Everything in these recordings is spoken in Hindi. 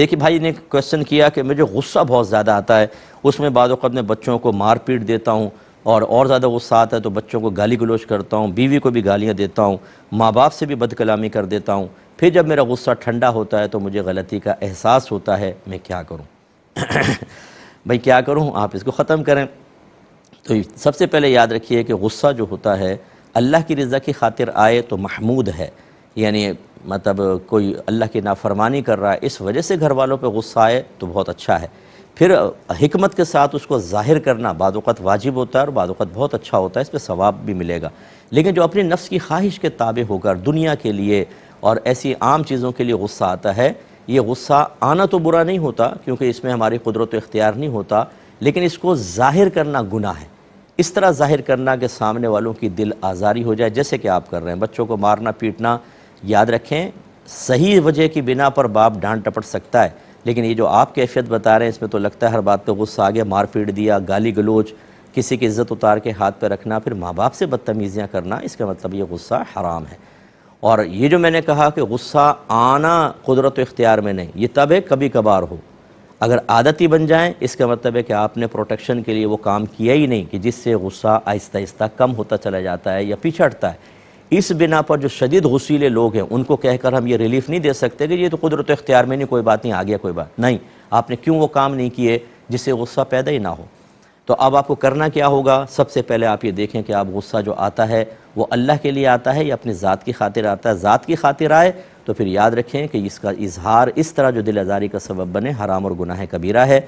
एक भाई ने क्वेश्चन किया कि मुझे गुस्सा बहुत ज़्यादा आता है उसमें बाद में बच्चों को मार पीट देता हूँ और और ज़्यादा गुस्सा आता है तो बच्चों को गाली गलोच करता हूँ बीवी को भी गालियाँ देता हूँ माँ बाप से भी बदकलामी कर देता हूँ फिर जब मेरा गुस्सा ठंडा होता है तो मुझे गलती का एहसास होता है मैं क्या करूँ भाई क्या करूँ आप इसको ख़त्म करें तो सबसे पहले याद रखिए कि गुस्सा जो होता है अल्लाह की रज़ा की खातिर आए तो महमूद है यानी मतलब कोई अल्लाह की नाफरमानी कर रहा है इस वजह से घर वालों पर गुस्सा आए तो बहुत अच्छा है फिर हमत के साथ उसको ज़ाहिर करना बाद वाजिब होता है और बाद बहुत अच्छा होता है इस पर सवाब भी मिलेगा लेकिन जो अपनी नफ्स की ख्वाहिश के ताबे होकर दुनिया के लिए और ऐसी आम चीज़ों के लिए गुस्सा आता है ये गुस्सा आना तो बुरा नहीं होता क्योंकि इसमें हमारी कुदरत इख्तियार नहीं होता लेकिन इसको ज़ाहिर करना गुना है इस तरह ज़ाहिर करना कि सामने वालों की दिल आज़ारी हो जाए जैसे कि आप कर रहे हैं बच्चों को मारना पीटना याद रखें सही वजह की बिना पर बाप डांट टपट सकता है लेकिन ये जो आप कैफियत बता रहे हैं इसमें तो लगता है हर बात पे गुस्सा आ गया मार पीट दिया गाली गलोच किसी की इज़्ज़त उतार के हाथ पे रखना फिर माँ बाप से बदतमीज़ियाँ करना इसका मतलब ये गुस्सा हराम है और ये जो मैंने कहा कि गुस्सा आना कुदरत इख्तियार में नहीं ये तब है कभी कभार हो अगर आदत ही बन जाए इसका मतलब है कि आपने प्रोटेक्शन के लिए वो काम किया ही नहीं कि जिससे गुस्सा आहिस्ता आहिस्ता कम होता चला जाता है या पिछड़ता है इस बिना पर जो शदीद गसीले लोग हैं उनको कहकर हम ये रिलीफ नहीं दे सकते कि ये तो कुदरत इख्तियार में नहीं कोई बात नहीं आ गया कोई बात नहीं आपने क्यों वो काम नहीं किए जिससे गुस्सा पैदा ही ना हो तो अब आपको करना क्या होगा सबसे पहले आप ये देखें कि आप गुस्सा जो आता है वो अल्लाह के लिए आता है या अपनी ज़ात की खातिर आता है ज़ात की खातिर आए तो फिर याद रखें कि इसका इजहार इस तरह जो दिल आज़ारी का सबब बने हराम और गुनाह कबीरा है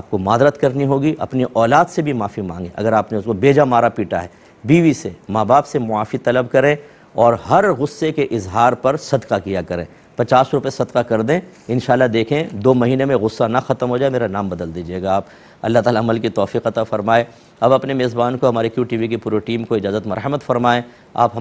आपको मादरत करनी होगी अपनी औलाद से भी माफ़ी मांगें अगर आपने उसको बेजा मारा पीटा है बीवी से माँ बाप से मुआफ़ी तलब करें और हर गुस्से के इजहार पर सदका किया करें पचास रुपये सदका कर दें इन देखें दो महीने में गुस्सा ना ख़त्म हो जाए मेरा नाम बदल दीजिएगा आप अल्लाह ताला अमल की तोफ़ी अता फ़रमाए अब अपने मेज़बान को हमारे क्यू टी वी की पूरी टीम को इजाज़त मरहमत फ़रमाएँ आप